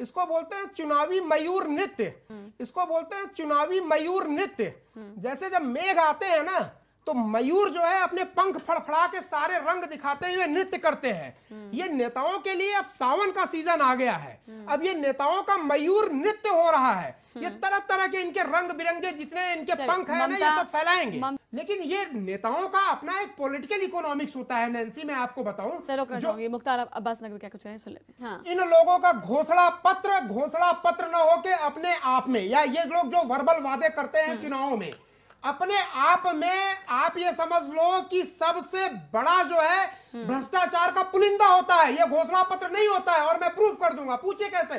इसको बोलते हैं चुनावी मयूर नृत्य हम्म। इसको बोलते हैं चुनावी मयूर नृत्य हम्म। जैसे जब मेघ आते हैं ना तो मयूर जो है अपने पंख फड़फड़ा के सारे रंग दिखाते हुए नृत्य करते हैं हम्म। ये नेताओं के लिए अब सावन का सीजन आ गया है हम्म। अब ये नेताओं का मयूर नृत्य हो रहा है ये हम्म। तरह तरह के इनके रंग बिरंगे जितने इनके पंख है ना ये सब फैलाएंगे लेकिन ये नेताओं का अपना एक पॉलिटिकल इकोनॉमिक्स होता है नैन्सी मैं आपको बताऊं सर रोकना मुख्तार अब्बास नगर क्या कुछ नहीं सुन लेते हाँ। इन लोगों का घोषणा पत्र घोषणा पत्र न होके अपने आप में या ये लोग जो वर्बल वादे करते हैं चुनावों में अपने आप में आप ये समझ लो कि सबसे बड़ा जो है हम्म। भ्रष्टाचार का पुलिंदा होता है ये घोषणा पत्र नहीं होता है और मैं प्रूफ कर दूंगा पूछे कैसे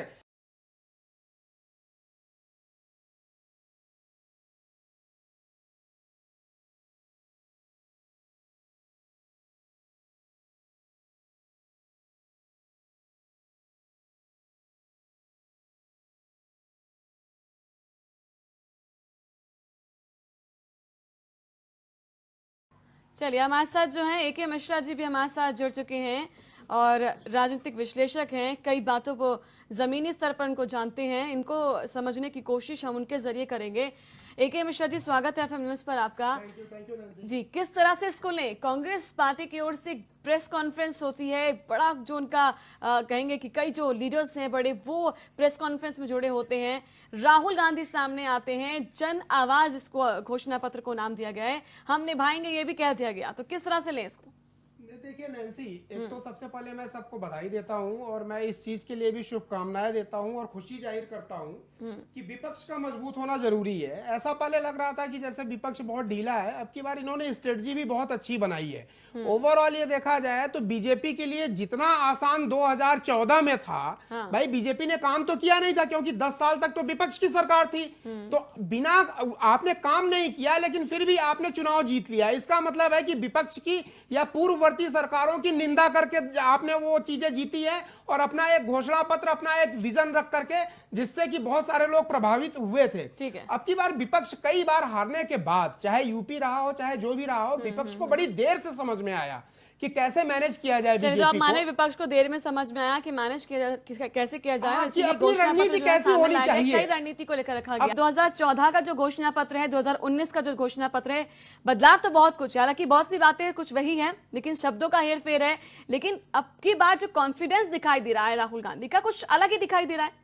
चलिए हमारे साथ जो है ए के मिश्रा जी भी हमारे साथ जुड़ चुके हैं और राजनीतिक विश्लेषक हैं कई बातों को जमीनी स्तर पर उनको जानते हैं इनको समझने की कोशिश हम उनके जरिए करेंगे ए के मिश्रा जी स्वागत है एफएम न्यूज पर आपका thank you, thank you, जी किस तरह से इसको लें कांग्रेस पार्टी की ओर से प्रेस कॉन्फ्रेंस होती है बड़ा जो उनका आ, कहेंगे कि कई जो लीडर्स हैं बड़े वो प्रेस कॉन्फ्रेंस में जुड़े होते हैं राहुल गांधी सामने आते हैं जन आवाज इसको घोषणा पत्र को नाम दिया गया है हम निभाएंगे ये भी कह दिया गया तो किस तरह से लें इसको तो देखिए नैन्सी एक हम्म। तो सबसे पहले मैं सबको बधाई देता हूँ और मैं इस चीज के लिए भी शुभकामनाएं देता हूँ और खुशी जाहिर करता हूँ हम्म। कि विपक्ष का मजबूत होना जरूरी है ऐसा पहले लग रहा था कि जैसे विपक्ष बहुत ढीला है अब की बार इन्होंने स्ट्रेटजी भी बहुत अच्छी बनाई है हम्म। ओवरऑल ये देखा जाए तो बीजेपी के लिए जितना आसान दो में था हाँ। भाई बीजेपी ने काम तो किया नहीं था क्योंकि दस साल तक तो विपक्ष की सरकार थी तो बिना आपने काम नहीं किया लेकिन फिर भी आपने चुनाव जीत लिया इसका मतलब है कि विपक्ष की या पूर्ववर्ती भारतीय सरकारों की निंदा करके आपने वो चीजें जीती है और अपना एक घोषणा पत्र अपना एक विजन रख करके जिससे कि बहुत सारे लोग प्रभावित हुए थे ठीक है अब की बार विपक्ष कई बार हारने के बाद चाहे यूपी रहा हो चाहे जो भी रहा हो हम्म, विपक्ष हम्म, को हम्म। बड़ी देर से समझ में आया कि कैसे मैनेज किया जाए बीजेपी तो आप माने विपक्ष को देर में समझ में आया कि मैनेज किया कैसे किया जाए हाँ, रणनीति कैसे होनी चाहिए कई रणनीति को लेकर रखा गया 2014 का जो घोषणा पत्र है 2019 का जो घोषणा पत्र है बदलाव तो बहुत कुछ है हालांकि बहुत सी बातें कुछ वही है लेकिन शब्दों का हेर फेर है लेकिन अब की बार जो कॉन्फिडेंस दिखाई दे रहा है राहुल गांधी का कुछ अलग ही दिखाई दे रहा है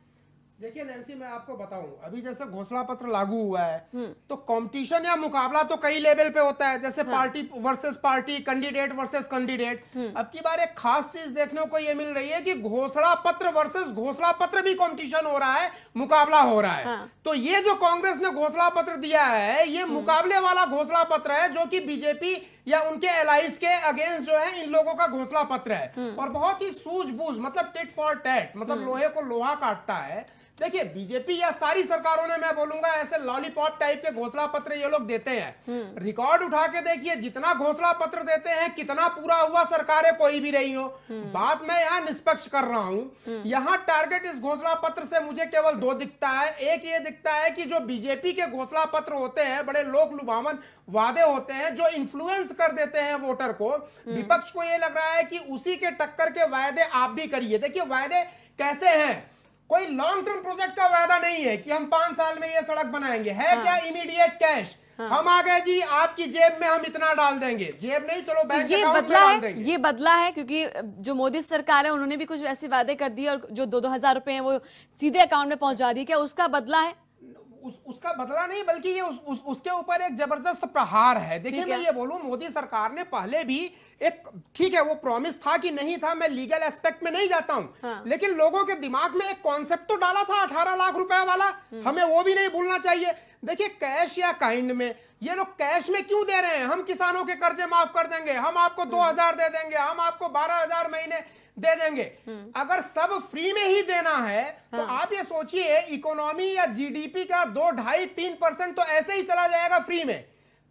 देखिए नैन्सी मैं आपको बताऊं अभी जैसे घोषणा पत्र लागू हुआ है हम्म। तो कंपटीशन या मुकाबला तो कई लेवल पे होता है जैसे हाँ। Party versus party candidate versus candidate अब की बार एक खास चीज देखने को ये मिल रही है कि घोषणा पत्र वर्सेस घोषणा पत्र भी कंपटीशन हो रहा है मुकाबला हो रहा है हाँ। तो ये जो कांग्रेस ने घोषणा पत्र दिया है ये हम्म। मुकाबले वाला घोषणा पत्र है जो की बीजेपी या उनके एलाइज के अगेंस्ट जो है इन लोगों का घोषणा पत्र है हम्म। और बहुत ही सूझबूझ मतलब टिट फॉर टेट मतलब लोहे को लोहा काटता है देखिए बीजेपी या सारी सरकारों ने मैं बोलूंगा ऐसे लॉलीपॉप टाइप के घोषणा पत्र ये लोग देते हैं रिकॉर्ड हम्म। उठा के देखिए जितना घोषणा पत्र देते हैं कितना पूरा हुआ सरकारें कोई भी रही हो हम्म। बात मैं यहाँ निष्पक्ष कर रहा हूँ हम्म। यहाँ टारगेट इस घोषणा पत्र से मुझे केवल दो दिखता है एक ये दिखता है कि जो बीजेपी के घोषणा पत्र होते हैं बड़े लोक लुभावन वादे होते हैं जो इन्फ्लुएंस कर देते हैं वोटर को विपक्ष को यह लग रहा है कि उसी के टक्कर के वायदे आप भी करिए देखिए वायदे कैसे हैं कोई लॉन्ग टर्म प्रोजेक्ट का वायदा नहीं है कि हम पांच साल में ये सड़क बनाएंगे है हाँ। क्या इमीडिएट कैश हाँ। हम आ गए जी आपकी जेब में हम इतना डाल देंगे जेब नहीं चलो बैंक ये बदला है ये बदला है क्योंकि जो मोदी सरकार है उन्होंने भी कुछ ऐसे वादे कर दिए और जो दो दो हजार रुपए है वो सीधे अकाउंट में पहुंचा दी क्या उसका बदला है उस, उसका बदला नहीं बल्कि ये उस, उस, उसके ऊपर एक जबरदस्त प्रहार है देखिए मैं ये बोलूं मोदी सरकार ने पहले भी एक ठीक है वो प्रॉमिस था कि नहीं था मैं लीगल एस्पेक्ट में नहीं जाता हूं हाँ। लेकिन लोगों के दिमाग में एक कॉन्सेप्ट तो डाला था अठारह लाख रुपए वाला हम्म। हमें वो भी नहीं भूलना चाहिए देखिए कैश या काइंड में ये लोग कैश में क्यों दे रहे हैं हम किसानों के कर्जे माफ कर देंगे हम आपको दो हम्म। हजार दे देंगे हम आपको बारह हजार महीने दे देंगे हम्म। अगर सब फ्री में ही देना है तो हाँ। तो आप ये सोचिए इकोनॉमी या जीडीपी का दो ढाई तीन परसेंट तो ऐसे ही चला जाएगा फ्री में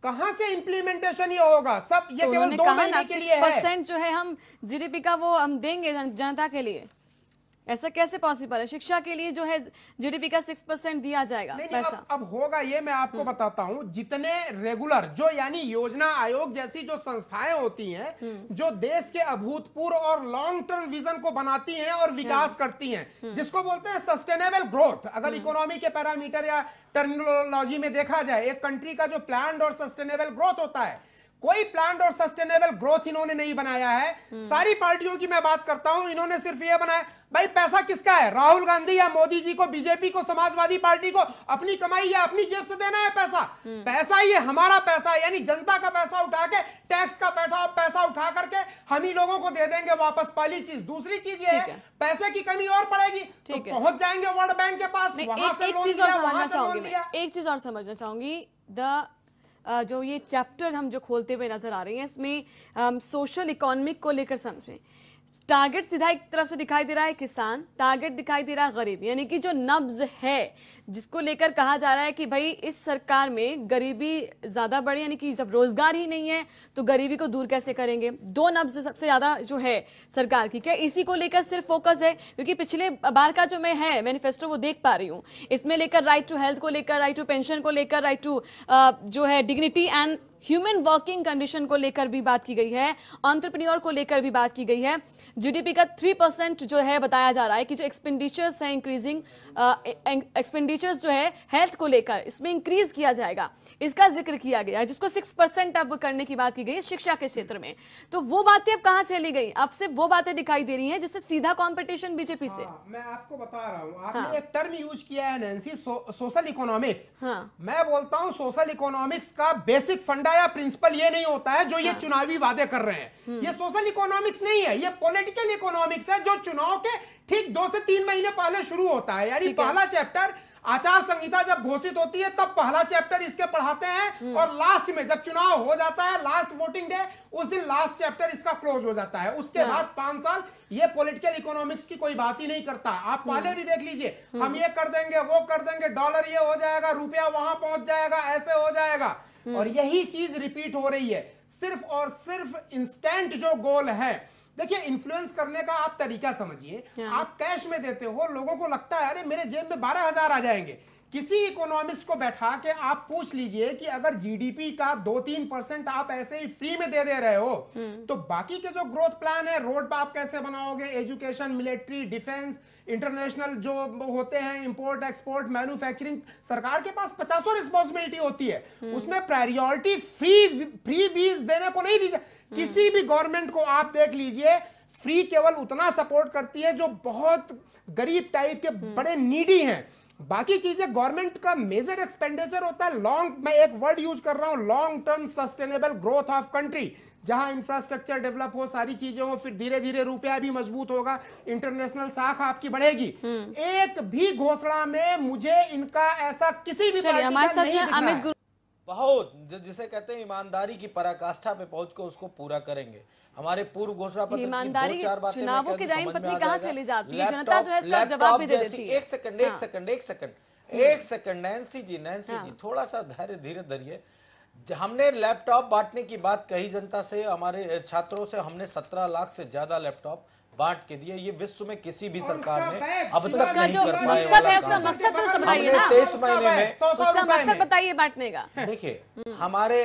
कहां से इम्प्लीमेंटेशन ये होगा सब ये तो केवल दो महीने के लिए परसेंट जो है हम जीडीपी का वो हम देंगे जनता के लिए ऐसा कैसे पॉसिबल है शिक्षा के लिए जो है जीडीपी का सिक्स परसेंट दिया जाएगा नहीं, पैसा अब, अब होगा ये मैं आपको हम्म। बताता हूँ जितने रेगुलर जो यानी योजना आयोग जैसी जो संस्थाएं होती हैं हम्म। जो देश के अभूतपूर्व और लॉन्ग टर्म विजन को बनाती हैं और विकास हम्म। करती हैं जिसको बोलते हैं सस्टेनेबल ग्रोथ अगर इकोनॉमी के पैरामीटर या टर्मिनोलॉजी में देखा जाए एक कंट्री का जो प्लान और सस्टेनेबल ग्रोथ होता है कोई प्लांट और सस्टेनेबल ग्रोथ इन्होंने नहीं बनाया है हम्म। सारी पार्टियों की मैं बात करता हूं इन्होंने सिर्फ ये बनाया भाई पैसा किसका है राहुल गांधी या मोदी जी को बीजेपी को समाजवादी पार्टी को अपनी कमाई या अपनी जेब से देना है पैसा हम्म। पैसा ये हमारा पैसा है यानी जनता का पैसा उठा के टैक्स का बैठा पैसा उठा करके हम ही लोगों को दे देंगे वापस पहली चीज दूसरी चीज ये है, है पैसे की कमी और पड़ेगी तो पहुंच जाएंगे वर्ल्ड बैंक के पास एक चीज और समझना चाहूंगी एक चीज और समझना चाहूंगी द जो ये चैप्टर हम जो खोलते हुए नज़र आ रहे हैं इसमें सोशल इकोनॉमिक को लेकर समझें टारगेट सीधा एक तरफ से दिखाई दे रहा है किसान टारगेट दिखाई दे रहा है गरीब यानी कि जो नब्ज है जिसको लेकर कहा जा रहा है कि भाई इस सरकार में गरीबी ज़्यादा बढ़े यानी कि जब रोजगार ही नहीं है तो गरीबी को दूर कैसे करेंगे दो नब्ज सबसे ज़्यादा जो है सरकार की क्या इसी को लेकर सिर्फ फोकस है क्योंकि पिछले बार का जो मैं है मैनिफेस्टो वो देख पा रही हूँ इसमें लेकर राइट टू हेल्थ को लेकर राइट टू पेंशन को लेकर राइट टू जो है dignity and human working condition को लेकर भी बात की गई है ऑन्ट्रप्रनियोर को लेकर भी बात की गई है जीडीपी का थ्री परसेंट जो है बताया जा रहा है कि जो एक्सपेंडिचर्स है इंक्रीजिंग एक्सपेंडिचर्स जो है हेल्थ को लेकर इसमें इंक्रीज किया जाएगा इसका जिक्र किया गया है जिसको सिक्स परसेंट अब करने की बात की गई है शिक्षा के क्षेत्र में तो वो बातें अब कहाँ चली गई अब सिर्फ वो बातें दिखाई दे रही हैं जिससे सीधा कॉम्पिटिशन बीजेपी से हाँ, मैं आपको बता रहा हूँ आपने हाँ। एक टर्म यूज किया है नैन्सी सो, सोशल इकोनॉमिक्स हाँ। मैं बोलता हूँ सोशल इकोनॉमिक्स का बेसिक फंडा या प्रिंसिपल ये नहीं होता है जो ये हाँ। चुनावी वादे कर रहे हैं हम्म। ये सोशल इकोनॉमिक्स नहीं है ये पॉलिटिकल इकोनॉमिक्स है जो चुनाव के ठीक दो से तीन महीने पहले शुरू होता है यानी पहला चैप्टर आचार संहिता जब घोषित होती है तब पहला चैप्टर इसके पढ़ाते हैं हम्म। और लास्ट में जब चुनाव हो जाता है लास्ट वोटिंग डे उस दिन लास्ट चैप्टर इसका क्लोज हो जाता है उसके हाँ। बाद पांच साल ये पॉलिटिकल इकोनॉमिक्स की कोई बात ही नहीं करता आप हम्म। पहले भी देख लीजिए हम्म। हम ये कर देंगे वो कर देंगे डॉलर ये हो जाएगा रुपया वहां पहुंच जाएगा ऐसे हो जाएगा और यही चीज रिपीट हो रही है सिर्फ और सिर्फ इंस्टेंट जो गोल है देखिए इन्फ्लुएंस करने का आप तरीका समझिए हाँ। आप कैश में देते हो लोगों को लगता है अरे मेरे जेब में बारह हजार आ जाएंगे किसी इकोनॉमिस्ट को बैठा के आप पूछ लीजिए कि अगर जीडीपी का दो तीन परसेंट आप ऐसे ही फ्री में दे दे रहे हो हम्म। तो बाकी के जो ग्रोथ प्लान है रोड पर आप कैसे बनाओगे एजुकेशन मिलिट्री डिफेंस इंटरनेशनल जो होते हैं इंपोर्ट एक्सपोर्ट मैन्युफैक्चरिंग सरकार के पास पचासों रिस्पॉन्सिबिलिटी होती है हम्म। उसमें प्रायोरिटी फ्री फ्री बीज देने को नहीं दी हम्म। किसी भी गवर्नमेंट को आप देख लीजिए फ्री केवल उतना सपोर्ट करती है जो बहुत गरीब टाइप के बड़े नीडी हैं बाकी चीजें गवर्नमेंट का मेजर एक्सपेंडिचर होता है लॉन्ग मैं एक वर्ड यूज कर रहा हूं long term sustainable growth of country जहां इंफ्रास्ट्रक्चर डेवलप हो सारी चीजें हो फिर धीरे धीरे रुपया भी मजबूत होगा इंटरनेशनल साख आपकी बढ़ेगी हम्म। एक भी घोषणा में मुझे इनका ऐसा किसी भी बहुत जिसे कहते हैं ईमानदारी की पराकाष्ठा पे पहुंच को उसको पूरा करेंगे हमारे पूर्व घोषणा पत्र ईमानदारी चुनावों की दाइन पत्नी कहाँ चली जाती है जनता जो है इसका जवाब भी दे देती है एक सेकंड एक हाँ। सेकंड एक सेकंड हाँ। एक सेकंड नैन्सी जी नैन्सी हाँ। जी थोड़ा सा धैर्य धीरे धैर्य हमने लैपटॉप बांटने की बात कही जनता से हमारे छात्रों से हमने सत्रह लाख से ज्यादा लैपटॉप बांट के दिए ये विश्व में किसी भी सरकार ने अब तक नहीं कर पाया उसका मकसद तो समझाइए ना तेईस महीने में उसका मकसद बताइए बांटने का देखिए हम्म। हमारे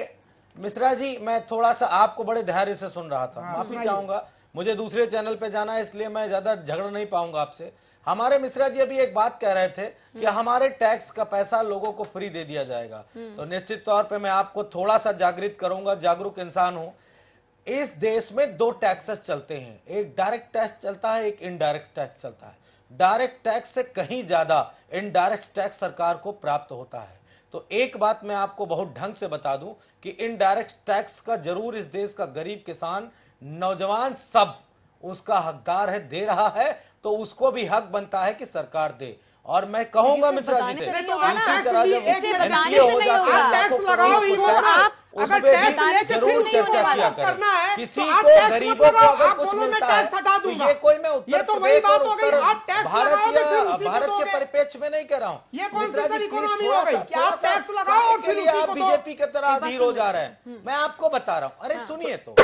मिश्रा जी मैं थोड़ा सा आपको बड़े धैर्य से सुन रहा था हाँ, माफी चाहूंगा मुझे दूसरे चैनल पे जाना है इसलिए मैं ज्यादा झगड़ नहीं पाऊंगा आपसे हमारे मिश्रा जी अभी एक बात कह रहे थे कि हम्म। हमारे टैक्स का पैसा लोगों को फ्री दे दिया जाएगा हम्म। तो निश्चित तौर पे मैं आपको थोड़ा सा जागृत करूंगा जागरूक इंसान हूं इस देश में दो टैक्सेस चलते हैं एक डायरेक्ट टैक्स चलता है एक इनडायरेक्ट टैक्स चलता है डायरेक्ट टैक्स से कहीं ज्यादा इनडायरेक्ट टैक्स सरकार को प्राप्त होता है तो एक बात मैं आपको बहुत ढंग से बता दूं कि इनडायरेक्ट टैक्स का जरूर इस देश का गरीब किसान नौजवान सब उसका हकदार है दे रहा है तो उसको भी हक बनता है कि सरकार दे और मैं कहूंगा मिश्रा जी से किसी तो को गरीबों को अगर कुछ मिलता है तो ये कोई मैं उत्तर ये तो वही बात हो गई आप टैक्स लगाओगे तो फिर उसी भारत के परिपेक्ष में नहीं कर रहा हूँ ये कौन सी इकोनॉमी हो गई आप टैक्स लगाओ और फिर आप बीजेपी की तरह अधीर हो जा रहे हैं मैं आपको बता रहा हूँ अरे हाँ। सुनिए तो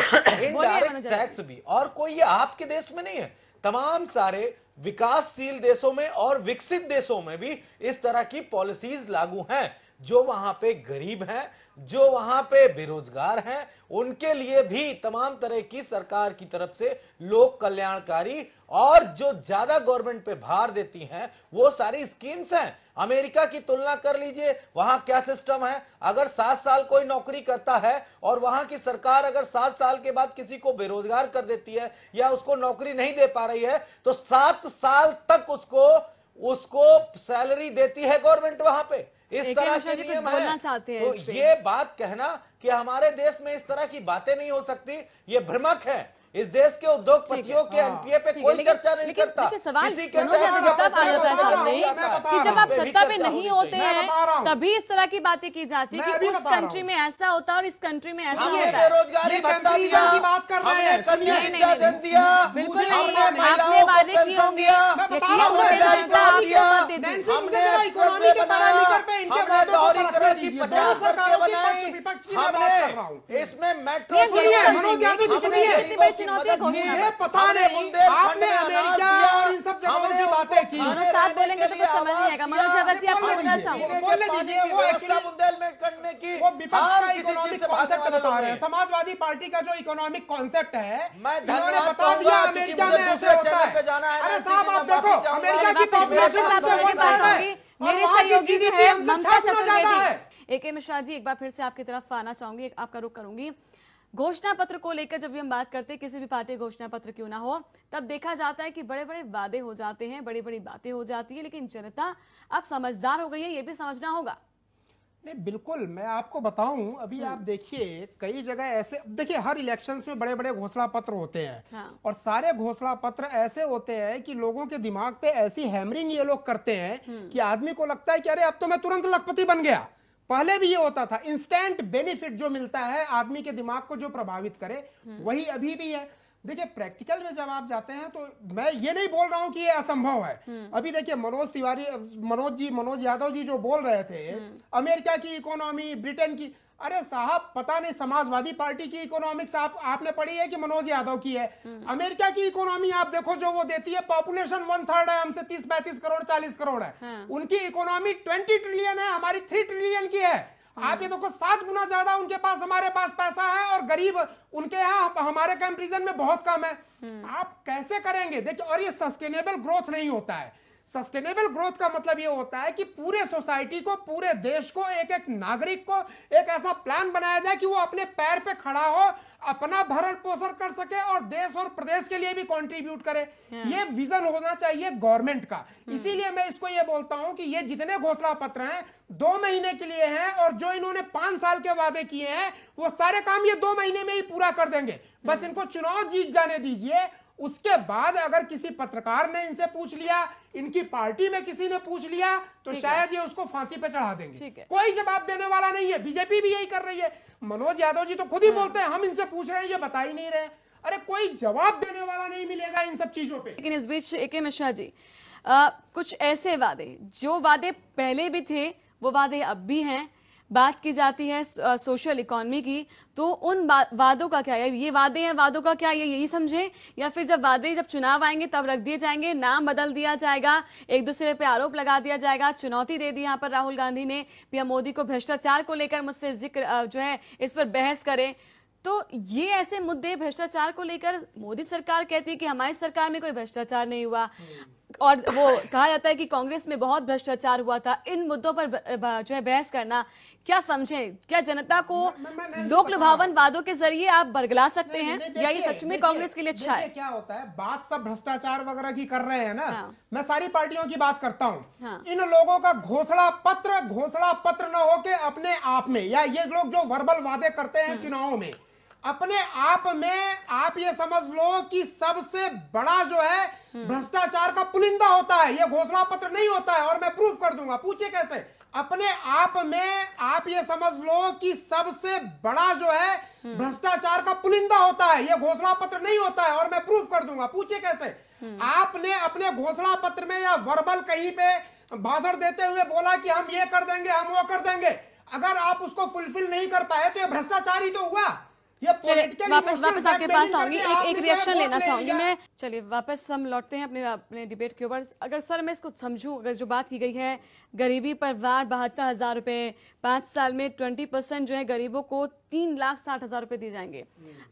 इनडायरेक्ट टैक्स भी और कोई आपके देश में नहीं है तमाम सारे विकासशील देशों में और विकसित देशों में भी इस तरह की पॉलिसीज लागू हैं जो वहां पे गरीब हैं जो वहां पे बेरोजगार हैं उनके लिए भी तमाम तरह की सरकार की तरफ से लोक कल्याणकारी और जो ज्यादा गवर्नमेंट पे भार देती हैं वो सारी स्कीम्स हैं अमेरिका की तुलना कर लीजिए वहां क्या सिस्टम है अगर सात साल कोई नौकरी करता है और वहां की सरकार अगर सात साल के बाद किसी को बेरोजगार कर देती है या उसको नौकरी नहीं दे पा रही है तो सात साल तक उसको उसको सैलरी देती है गवर्नमेंट वहां पर इस तरह के नियम है तो ये बात कहना कि हमारे देश में इस तरह की बातें नहीं हो सकती ये भ्रमक है इस देश के उद्योगपतियों के एनपीए पे हाँ, कोई चर्चा नहीं करता सवाल मनोज यादव तब आ जाता है सामने कि जब आप सत्ता में नहीं होते हैं तभी इस तरह की बातें की जाती है कि उस कंट्री में ऐसा होता और इस कंट्री में ऐसा होता है बिल्कुल नहीं आपने वादे किए होंगे इसमें मेट्रो चुनौती मुझे पता नहीं आपने अमेरिका और इन सब जगहों की बातें की साथ बोलेंगे तो कुछ समझ नहीं आएगा मनोज भगत जी आपको बोलने दीजिए वो में करने की वो विपक्ष का इकोनॉमिक कॉन्सेप्ट बता रहे हैं समाजवादी पार्टी का जो इकोनॉमिक कॉन्सेप्ट है इन्होंने बता दिया अमेरिका में ऐसे होता है अरे साहब आप देखो अमेरिका की पॉपुलेशन मेरे सहयोगी जी है ममता चतुर्वेदी ए मिश्रा जी एक बार फिर से आपकी तरफ आना चाहूंगी आपका रुख करूंगी घोषणा पत्र को लेकर जब भी हम बात करते हैं किसी भी पार्टी घोषणा पत्र क्यों ना हो तब देखा जाता है कि बड़े बड़े वादे हो जाते हैं बड़ी बड़ी बातें हो जाती है लेकिन जनता अब समझदार हो गई है ये भी समझना होगा नहीं बिल्कुल मैं आपको बताऊं अभी हम्म। आप देखिए कई जगह ऐसे देखिए हर इलेक्शंस में बड़े बड़े घोषणा पत्र होते हैं हाँ। और सारे घोषणा पत्र ऐसे होते हैं कि लोगों के दिमाग पे ऐसी हैमरिंग ये लोग करते हैं हम्म। कि आदमी को लगता है कि अरे अब तो मैं तुरंत लखपति बन गया पहले भी ये होता था इंस्टेंट बेनिफिट जो मिलता है आदमी के दिमाग को जो प्रभावित करे हम्म। वही अभी भी है देखिए प्रैक्टिकल में जब आप जाते हैं तो मैं ये नहीं बोल रहा हूँ कि ये असंभव है हम्म। अभी देखिए मनोज तिवारी मनोज जी मनोज यादव जी जो बोल रहे थे हम्म। अमेरिका की इकोनॉमी ब्रिटेन की अरे साहब पता नहीं समाजवादी पार्टी की इकोनॉमिक्स आप आपने पढ़ी है कि मनोज यादव की है हम्म। अमेरिका की इकोनॉमी आप देखो जो वो देती है पॉपुलेशन वन थर्ड है हमसे तीस पैंतीस करोड़ चालीस करोड़ है हाँ। उनकी इकोनॉमी ट्वेंटी ट्रिलियन है हमारी थ्री ट्रिलियन की है हाँ। आप ये देखो सात गुना ज्यादा उनके पास हमारे पास पैसा है और गरीब उनके यहाँ हमारे कंपेरिजन में बहुत कम है हम्म। आप कैसे करेंगे देखिए और ये सस्टेनेबल ग्रोथ नहीं होता है सस्टेनेबल ग्रोथ का मतलब ये होता है कि पूरे सोसाइटी को पूरे देश को एक एक नागरिक को एक ऐसा प्लान बनाया जाए कि वो अपने पैर पे खड़ा हो अपना भरण पोषण कर सके और देश और प्रदेश के लिए भी कंट्रीब्यूट करे हाँ। ये विजन होना चाहिए गवर्नमेंट का हाँ। इसीलिए मैं इसको ये बोलता हूं कि ये जितने घोषणा पत्र हैं दो महीने के लिए हैं और जो इन्होंने पांच साल के वादे किए हैं वो सारे काम ये दो महीने में ही पूरा कर देंगे बस हाँ। इनको चुनाव जीत जाने दीजिए उसके बाद अगर किसी पत्रकार ने इनसे पूछ लिया इनकी पार्टी में किसी ने पूछ लिया तो शायद ये उसको फांसी पे चढ़ा देंगे कोई जवाब देने वाला नहीं है बीजेपी भी यही कर रही है मनोज यादव जी तो खुद ही हाँ। बोलते हैं हम इनसे पूछ रहे हैं ये बता ही नहीं रहे अरे कोई जवाब देने वाला नहीं मिलेगा इन सब चीजों पर लेकिन इस बीच ए के मिश्रा जी आ, कुछ ऐसे वादे जो वादे पहले भी थे वो वादे अब भी हैं बात की जाती है सोशल इकोनॉमी की तो उन वादों का क्या है ये वादे हैं वादों का क्या ये यही समझें या फिर जब वादे जब चुनाव आएंगे तब रख दिए जाएंगे नाम बदल दिया जाएगा एक दूसरे पे आरोप लगा दिया जाएगा चुनौती दे दी यहाँ पर राहुल गांधी ने पीएम मोदी को भ्रष्टाचार को लेकर मुझसे जिक्र जो है इस पर बहस करें तो ये ऐसे मुद्दे भ्रष्टाचार को लेकर मोदी सरकार कहती है कि हमारी सरकार में कोई भ्रष्टाचार नहीं हुआ और वो कहा जाता है कि कांग्रेस में बहुत भ्रष्टाचार हुआ था इन मुद्दों पर जो है बहस करना क्या समझें क्या जनता को लोक लुभावन वादों के जरिए आप बरगला सकते हैं या ये सच में कांग्रेस के लिए अच्छा है क्या होता है बात सब भ्रष्टाचार वगैरह की कर रहे हैं ना हाँ। मैं सारी पार्टियों की बात करता हूँ हाँ। इन लोगों का घोषणा पत्र घोषणा पत्र न होके अपने आप में या ये लोग जो वर्बल वादे करते हैं हाँ। चुनाव में अपने आप में आप ये समझ लो कि सबसे बड़ा जो है हम्म। भ्रष्टाचार का पुलिंदा होता है ये घोषणा पत्र नहीं होता है और मैं प्रूफ कर दूंगा पूछे कैसे अपने आप में आप ये समझ लो कि सबसे बड़ा जो है हम्म। भ्रष्टाचार का पुलिंदा होता है ये घोषणा पत्र नहीं होता है और मैं प्रूफ कर दूंगा पूछे कैसे हम्म। आपने अपने घोषणा पत्र में या वर्बल कहीं पे भाषण देते हुए बोला कि हम ये कर देंगे हम वो कर देंगे अगर आप उसको फुलफिल नहीं कर पाए तो ये भ्रष्टाचार ही तो हुआ चलिए वापस वापस आपके पास आऊंगी एक एक रिएक्शन लेना चाहूंगी मैं चलिए वापस हम लौटते हैं अपने अपने डिबेट के ऊपर अगर सर मैं इसको समझूं अगर जो बात की गई है गरीबी पर वार बहत्तर हजार रुपए पांच साल में ट्वेंटी परसेंट जो है गरीबों को तीन लाख साठ हज़ार रुपए दिए जाएंगे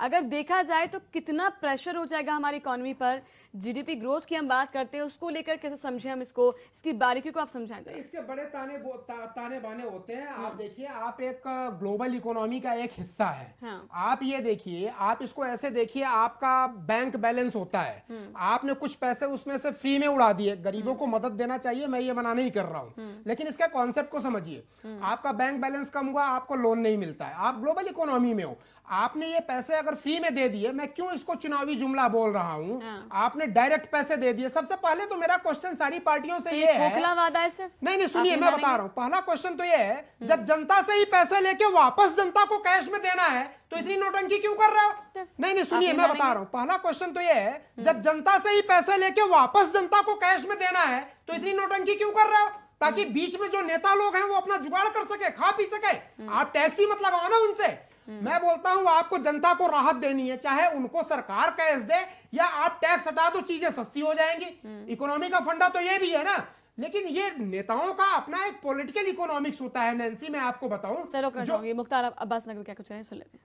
अगर देखा जाए तो कितना प्रेशर हो जाएगा हमारी इकोनॉमी पर जीडीपी ग्रोथ की हम बात करते हैं उसको लेकर कैसे समझे हम इसको इसकी बारीकी को आप समझाएं तो इसके बड़े ताने ता, ताने बाने होते हैं आप देखिए आप एक ग्लोबल इकोनॉमी का एक हिस्सा है हाँ। आप ये देखिए आप इसको ऐसे देखिए आपका बैंक बैलेंस होता है हम्म। आपने कुछ पैसे उसमें से फ्री में उड़ा दिए गरीबों हम्म। को मदद देना चाहिए मैं ये मना नहीं कर रहा हूँ हम्म। लेकिन इसका कॉन्सेप्ट को समझिए आपका बैंक बैलेंस कम हुआ आपको लोन नहीं मिलता है आप ग्लोबल नेशनल इकोनॉमी में हो आपने ये पैसे अगर फ्री में दे दिए मैं क्यों इसको चुनावी जुमला बोल रहा हूँ हाँ। आपने डायरेक्ट पैसे दे दिए सबसे पहले तो मेरा क्वेश्चन सारी पार्टियों से तो ये है वादा है सिर्फ नहीं नहीं सुनिए मैं बता रहा हूँ पहला क्वेश्चन तो ये है हम्म। जब जनता से ही पैसे लेके वापस जनता को कैश में देना है तो इतनी नोटंकी क्यों कर रहे हो नहीं नहीं सुनिए मैं बता रहा हूँ पहला क्वेश्चन तो ये है हम्म। जब जनता से ही पैसे लेके वापस जनता को कैश में देना है तो इतनी नोटंकी क्यों कर रहे हो ताकि बीच में जो नेता लोग हैं वो अपना जुगाड़ कर सके खा पी सके हम्म। आप टैक्सी मत लगाओ ना उनसे हम्म। मैं बोलता हूं आपको जनता को राहत देनी है चाहे उनको सरकार कैश दे या आप टैक्स हटा दो चीजें सस्ती हो जाएंगी हम्म। इकोनॉमी का फंडा तो ये भी है ना लेकिन ये नेताओं का अपना एक पॉलिटिकल इकोनॉमिक्स होता है नैन्सी मैं आपको बताऊं मुख्तार अब्बास नगर क्या कुछ सुन लेते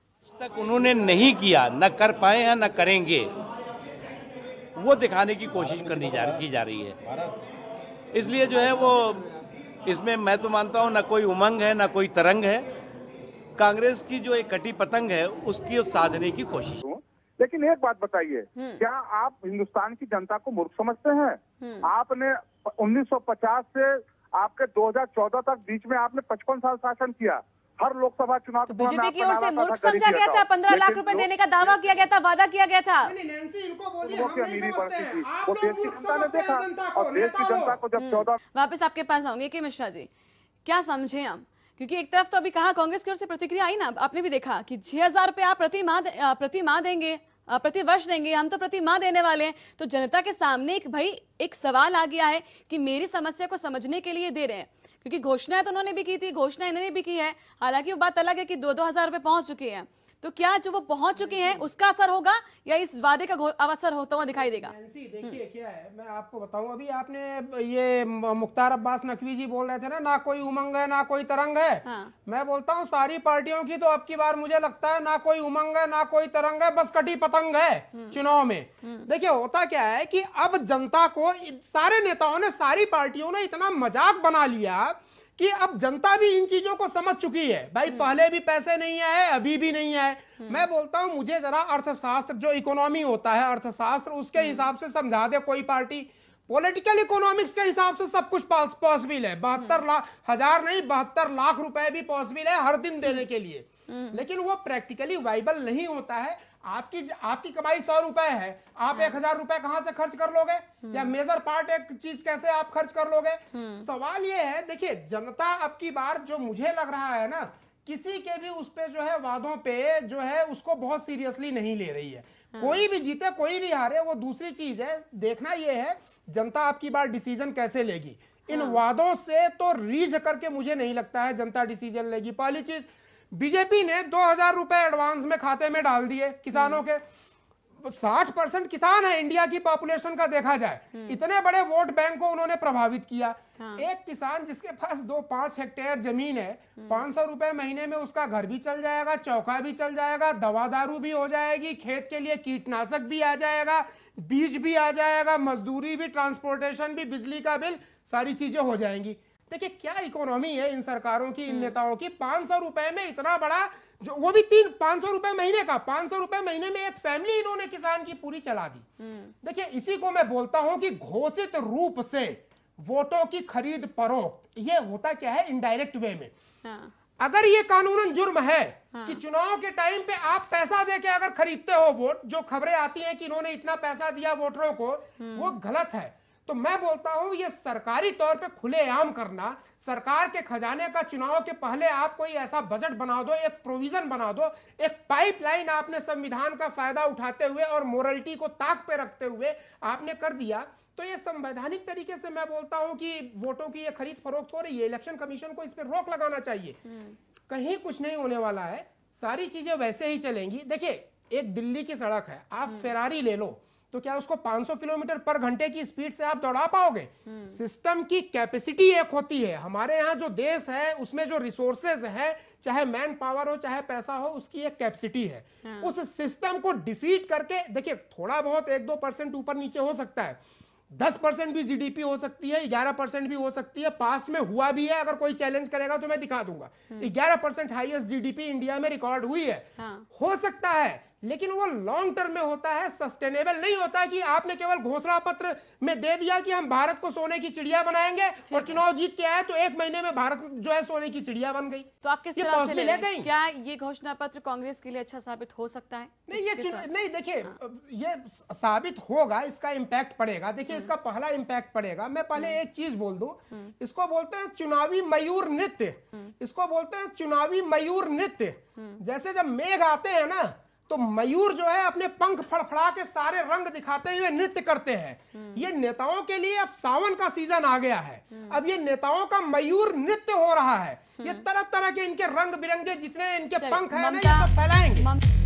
तक उन्होंने नहीं किया न कर पाए हैं न करेंगे वो दिखाने की कोशिश करनी जा की जा रही है इसलिए जो है वो इसमें मैं तो मानता हूँ ना कोई उमंग है ना कोई तरंग है कांग्रेस की जो एक कटी पतंग है उसकी उस साधने की कोशिश लेकिन एक बात बताइए हम्म। क्या आप हिंदुस्तान की जनता को मूर्ख समझते हैं हम्म। आपने 1950 से आपके 2014 तक बीच में आपने 55 साल शासन किया हर लोकसभा चुनाव तो बीजेपी की ओर से मूर्ख समझा गया था पंद्रह लाख रुपए देने का दावा किया गया था वादा किया गया था हम्म, वापस आपके पास आऊंगे की मिश्रा जी क्या समझे हम क्योंकि एक तरफ तो अभी कहा कांग्रेस की ओर से प्रतिक्रिया आई ना आपने भी देखा कि छह हजार रुपए आप प्रति माह प्रति माह देंगे प्रति वर्ष देंगे हम तो प्रति माह देने वाले हैं तो जनता के सामने एक भाई एक सवाल आ गया है कि मेरी समस्या को समझने के लिए दे रहे हैं क्योंकि घोषणाएं तो उन्होंने भी की थी घोषणा इन्होंने भी की है हालांकि वो बात अलग है कि दो दो हजार रुपये पहुंच चुकी है तो क्या जो वो पहुंच चुके हैं उसका असर होगा या इस वादे का अवसर होता हुआ दिखाई देगा हम्म। देखिए क्या है मैं आपको बताऊं अभी आपने ये मुख्तार अब्बास नकवी जी बोल रहे थे ना ना कोई उमंग है ना कोई तरंग है हाँ। मैं बोलता हूँ सारी पार्टियों की तो अब की बार मुझे लगता है ना कोई उमंग है ना कोई तरंग है बस कटी पतंग है हम्म। चुनाव में हम्म। देखिये होता क्या है की अब जनता को सारे नेताओं ने सारी पार्टियों ने इतना मजाक बना लिया कि अब जनता भी इन चीजों को समझ चुकी है भाई हम्म। पहले भी पैसे नहीं आए अभी भी नहीं आए हम्म। मैं बोलता हूं मुझे जरा अर्थशास्त्र जो इकोनॉमी होता है अर्थशास्त्र उसके हम्म। हिसाब से समझा दे कोई पार्टी पॉलिटिकल इकोनॉमिक्स के हिसाब से सब कुछ पॉसिबल है बहत्तर लाख हजार नहीं बहत्तर लाख रुपए भी पॉसिबल है हर दिन देने के लिए लेकिन वो प्रैक्टिकली वाइबल नहीं होता है आपकी आपकी कमाई सौ रुपए है आप हाँ। एक हजार रुपए कहाँ से खर्च कर लोगे हम्म। या मेजर पार्ट एक चीज कैसे आप खर्च कर लोगे हम्म। सवाल ये है देखिए जनता अब की बार जो मुझे लग रहा है ना किसी के भी उस पे जो है वादों पे जो है उसको बहुत सीरियसली नहीं ले रही है हाँ। कोई भी जीते कोई भी हारे वो दूसरी चीज है देखना यह है जनता आपकी बार डिसीजन कैसे लेगी इन हाँ। वादों से तो रीझ करके मुझे नहीं लगता है जनता डिसीजन लेगी पहली चीज बीजेपी ने दो हजार रुपए एडवांस में खाते में डाल दिए किसानों हम्म। के साठ परसेंट किसान है इंडिया की पॉपुलेशन का देखा जाए हम्म। इतने बड़े वोट बैंक को उन्होंने प्रभावित किया हाँ। एक किसान जिसके पास दो पांच हेक्टेयर जमीन है हम्म। पांच सौ रुपए महीने में उसका घर भी चल जाएगा चौका भी चल जाएगा दवा दारू भी हो जाएगी खेत के लिए कीटनाशक भी आ जाएगा बीज भी आ जाएगा मजदूरी भी ट्रांसपोर्टेशन भी बिजली का बिल सारी चीजें हो जाएंगी देखिए क्या इकोनॉमी है इन सरकारों की इन हम्म। नेताओं की पांच सौ रुपए में इतना बड़ा जो वो भी तीन पांच सौ रुपए महीने का पांच सौ रुपए महीने में एक फैमिली इन्होंने किसान की पूरी चला दी हम्म। देखिए इसी को मैं बोलता हूं कि घोषित रूप से वोटों की खरीद परोक्त ये होता क्या है इनडायरेक्ट वे में हाँ। अगर ये कानूनन जुर्म है हाँ। कि चुनाव के टाइम पे आप पैसा देके अगर खरीदते हो वोट जो खबरें आती हैं कि इन्होंने इतना पैसा दिया वोटरों को हम्म। वो गलत है तो मैं बोलता हूं ये सरकारी तौर पे खुलेआम करना सरकार के खजाने का चुनाव के पहले आप कोई ऐसा बजट बना दो एक प्रोविजन बना दो एक पाइपलाइन आपने संविधान का फायदा उठाते हुए और मोरलिटी को ताक पे रखते हुए आपने कर दिया तो ये संवैधानिक तरीके से मैं बोलता हूं कि वोटों की ये खरीद फरोख्त हो रही है इलेक्शन कमीशन को इस पर रोक लगाना चाहिए हम्म। कहीं कुछ नहीं होने वाला है सारी चीजें वैसे ही चलेंगी देखिए एक दिल्ली की सड़क है आप फेरारी हम्म। ले लो तो क्या उसको 500 किलोमीटर पर घंटे की स्पीड से आप दौड़ा पाओगे सिस्टम की कैपेसिटी एक होती है हमारे यहाँ जो देश है उसमें जो रिसोर्सेज है चाहे मैन पावर हो चाहे पैसा हो उसकी एक कैपेसिटी है हाँ। उस सिस्टम को डिफीट करके देखिए थोड़ा बहुत एक दो परसेंट ऊपर नीचे हो सकता है दस परसेंट भी जीडीपी हो सकती है ग्यारह परसेंट भी हो सकती है पास्ट में हुआ भी है अगर कोई चैलेंज करेगा तो मैं दिखा दूंगा हम्म। ग्यारह परसेंट हाइएस्ट जीडीपी इंडिया में रिकॉर्ड हुई है हाँ। हो सकता है लेकिन वो लॉन्ग टर्म में होता है सस्टेनेबल नहीं होता कि आपने केवल घोषणा पत्र में दे दिया कि हम भारत को सोने की चिड़िया बनाएंगे और चुनाव जीत के आए तो एक महीने में भारत जो है सोने की चिड़िया बन गई तो आप किस तरह से ले, ले गई क्या ये घोषणा पत्र कांग्रेस के लिए अच्छा साबित हो सकता है नहीं ये नहीं देखिये हाँ। ये साबित होगा इसका इम्पैक्ट पड़ेगा देखिये हम्म। इसका पहला इम्पैक्ट पड़ेगा मैं पहले हम्म। एक चीज बोल दू हम्म। इसको बोलते हैं चुनावी मयूर नृत्य इसको बोलते हैं चुनावी मयूर नृत्य जैसे जब मेघ आते हैं ना तो मयूर जो है अपने पंख फड़फड़ा के सारे रंग दिखाते हुए नृत्य करते हैं हम्म। ये नेताओं के लिए अब सावन का सीजन आ गया है हम्म। अब ये नेताओं का मयूर नृत्य हो रहा है ये हम्म। तरह तरह के इनके रंग बिरंगे जितने इनके पंख है ना ये सब फैलाएंगे